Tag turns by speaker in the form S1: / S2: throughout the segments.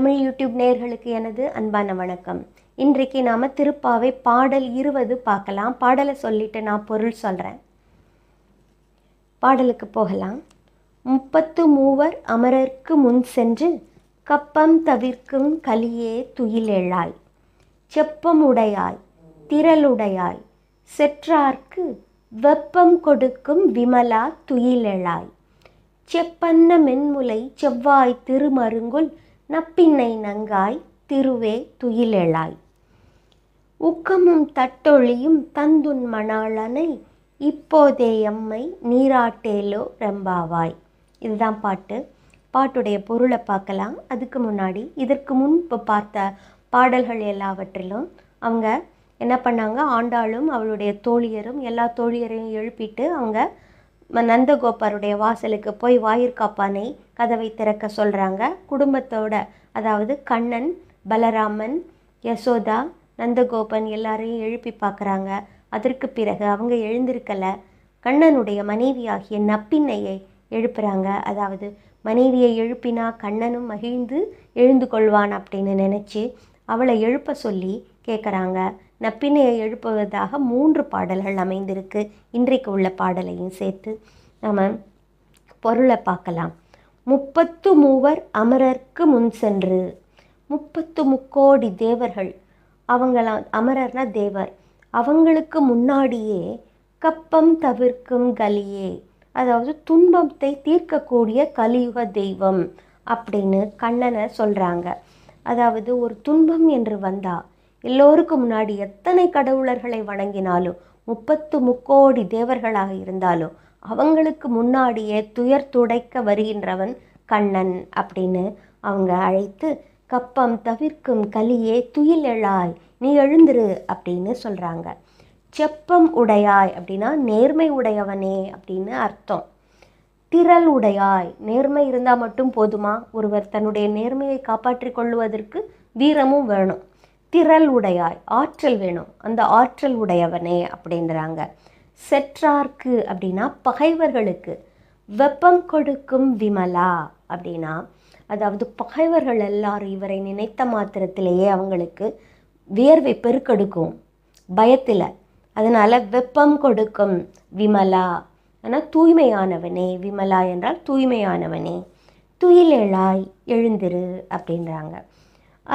S1: Tamil YouTube நேர்களுக்கு எனது அன்பான வணக்கம் இன்றைக்கு நாம் திருப்பாவை பாடல் இருபது பார்க்கலாம் பாடலை சொல்லிட்டு நான் பொருள் சொல்கிறேன் பாடலுக்கு போகலாம் முப்பத்து மூவர் அமரர்க்கு முன் சென்று கப்பம் தவிர்க்கும் கலியே துயிலெழாய் செப்பமுடையாய் திரளுடையாய் செற்றார்க்கு வெப்பம் கொடுக்கும் விமலா துயிலெழாய் செப்பன்ன மென்முலை செவ்வாய் திருமருங்குள் நப்பின்னை நங்காய் திருவே துயிலெழாய் உக்கமும் தட்டொழியும் தந்துன் மணாளனை இப்போதே எம்மை நீராட்டேலோ ரெம்பாவாய் இதுதான் பாட்டு பாட்டுடைய பொருளை பார்க்கலாம் அதுக்கு முன்னாடி இதற்கு முன்பு பார்த்த பாடல்கள் எல்லாவற்றிலும் அவங்க என்ன பண்ணாங்க ஆண்டாளும் அவளுடைய தோழியரும் எல்லா தோழியரையும் எழுப்பிட்டு அவங்க நந்தகோபாருடைய வாசலுக்கு போய் வாயிற்காப்பானை கதவை திறக்க சொல்கிறாங்க குடும்பத்தோட அதாவது கண்ணன் பலராமன் யசோதா நந்தகோபன் எல்லாரையும் எழுப்பி பார்க்குறாங்க அதற்கு பிறகு அவங்க எழுந்திருக்கலை கண்ணனுடைய மனைவியாகிய நப்பின்னையை எழுப்புறாங்க அதாவது மனைவியை எழுப்பினா கண்ணனும் மகிழ்ந்து எழுந்து கொள்வான் அப்படின்னு நினச்சி அவளை எழுப்ப சொல்லி கேட்குறாங்க நப்பினை எழுப்புவதாக மூன்று பாடல்கள் அமைந்திருக்கு இன்றைக்கு உள்ள பாடலையும் சேர்த்து நாம் பொருளை பார்க்கலாம் முப்பத்து மூவர் அமரர்க்கு முன் சென்று முப்பத்து முக்கோடி தேவர்கள் அவங்கள அமரர்னா தேவர் அவங்களுக்கு முன்னாடியே கப்பம் தவிர்க்கும் கலியே அதாவது துன்பத்தை தீர்க்கக்கூடிய கலியுக தெய்வம் அப்படின்னு கண்ணனை சொல்கிறாங்க அதாவது ஒரு துன்பம் என்று வந்தால் எல்லோருக்கும் முன்னாடி எத்தனை கடவுளர்களை வணங்கினாலும் முப்பத்து முக்கோடி தேவர்களாக இருந்தாலும் அவங்களுக்கு முன்னாடியே துயர் துடைக்க வருகின்றவன் கண்ணன் அப்படின்னு அவங்க அழைத்து கப்பம் தவிர்க்கும் கலியே துயில் எழாய் நீ எழுந்துரு அப்படின்னு சொல்கிறாங்க செப்பம் உடையாய் அப்படின்னா நேர்மை உடையவனே அப்படின்னு அர்த்தம் திரள் உடையாய் நேர்மை இருந்தால் மட்டும் போதுமா ஒருவர் தன்னுடைய நேர்மையை காப்பாற்றி கொள்வதற்கு வீரமும் வேணும் திரள் உடையாய் ஆற்றல் வேணும் அந்த ஆற்றல் உடையவனே அப்படின்றாங்க செற்றார்க்கு அப்படின்னா பகைவர்களுக்கு வெப்பம் கொடுக்கும் விமலா அப்படின்னா அதாவது பகைவர்கள் எல்லாரும் இவரை நினைத்த மாத்திரத்திலேயே அவங்களுக்கு வியர்வை பெருக்கெடுக்கும் பயத்தில் அதனால் வெப்பம் கொடுக்கும் விமலா ஆனால் தூய்மையானவனே விமலா என்றால் தூய்மையானவனே துயிலெழாய் எழுந்திரு அப்படின்றாங்க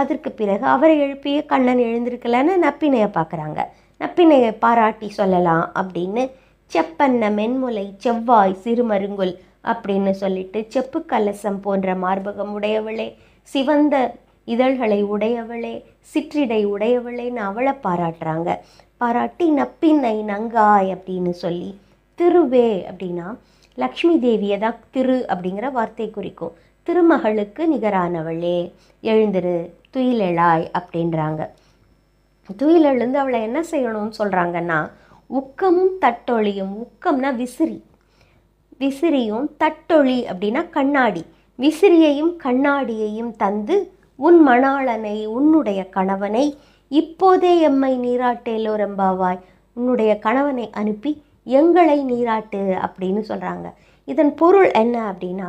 S1: அதற்கு பிறகு அவரை எழுப்பிய கண்ணன் எழுந்திருக்கலன்னு நப்பினையை பார்க்குறாங்க நப்பினையை பாராட்டி சொல்லலாம் அப்படின்னு செப்பன்ன மென்முலை செவ்வாய் சிறுமருங்குல் அப்படின்னு சொல்லிட்டு செப்பு கலசம் போன்ற மார்பகம் உடையவளே சிவந்த இதழ்களை உடையவளே சிற்றிடை உடையவளேன்னு அவளை பாராட்டுறாங்க பாராட்டி நப்பின்னை நங்காய் அப்படின்னு சொல்லி திருவே அப்படின்னா லக்ஷ்மி தேவியை தான் திரு அப்படிங்கிற வார்த்தை குறிக்கும் திருமகளுக்கு நிகரானவளே எழுந்திரு துயிலெழாய் அப்படின்றாங்க துயிலெழுந்து அவளை என்ன செய்யணும்னு சொல்கிறாங்கன்னா உக்கமும் தட்டொழியும் உக்கம்னா விசிறி விசிறியும் தட்டொழி அப்படின்னா கண்ணாடி விசிறியையும் கண்ணாடியையும் தந்து உன் மணாளனை உன்னுடைய கணவனை இப்போதே எம்மை நீராட்டேலோரம்பாவாய் உன்னுடைய கணவனை அனுப்பி எங்களை நீராட்டு அப்படின்னு சொல்கிறாங்க இதன் பொருள் என்ன அப்படின்னா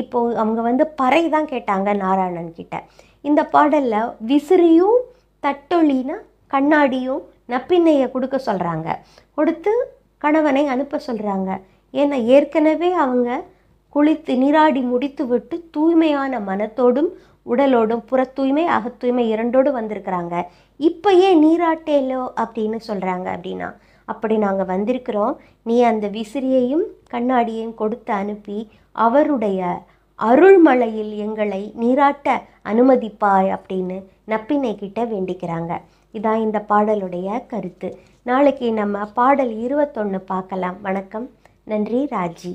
S1: இப்போது அவங்க வந்து பறை தான் கேட்டாங்க நாராயணன் கிட்ட இந்த பாடலில் விசிறியும் தட்டொழினா கண்ணாடியும் நப்பின்னையை கொடுக்க சொல்கிறாங்க கொடுத்து கணவனை அனுப்ப சொல்கிறாங்க ஏன்னா ஏற்கனவே அவங்க குளித்து நீராடி முடித்துவிட்டு தூய்மையான மனத்தோடும் உடலோடும் புற தூய்மை அகத்தூய்மை இரண்டோடும் வந்திருக்கிறாங்க இப்போ ஏன் நீராட்டேலோ அப்படின்னு சொல்கிறாங்க அப்படின்னா அப்படி நாங்கள் வந்திருக்கிறோம் நீ அந்த விசிறியையும் கண்ணாடியையும் கொடுத்து அனுப்பி அவருடைய அருள்மலையில் எங்களை நீராட்ட அனுமதிப்பாய் அப்படின்னு நப்பினை கிட்ட வேண்டிக்கிறாங்க இதான் இந்த பாடலுடைய கருத்து நாளைக்கு நம்ம பாடல் இருபத்தொன்று பார்க்கலாம் வணக்கம் நன்றி ராஜி